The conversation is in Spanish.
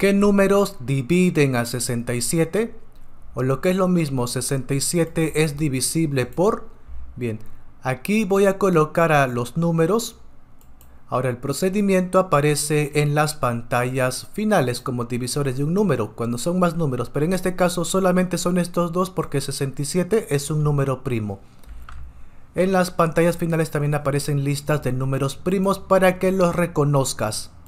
¿Qué números dividen a 67? O lo que es lo mismo, 67 es divisible por... Bien, aquí voy a colocar a los números. Ahora el procedimiento aparece en las pantallas finales como divisores de un número, cuando son más números, pero en este caso solamente son estos dos porque 67 es un número primo. En las pantallas finales también aparecen listas de números primos para que los reconozcas.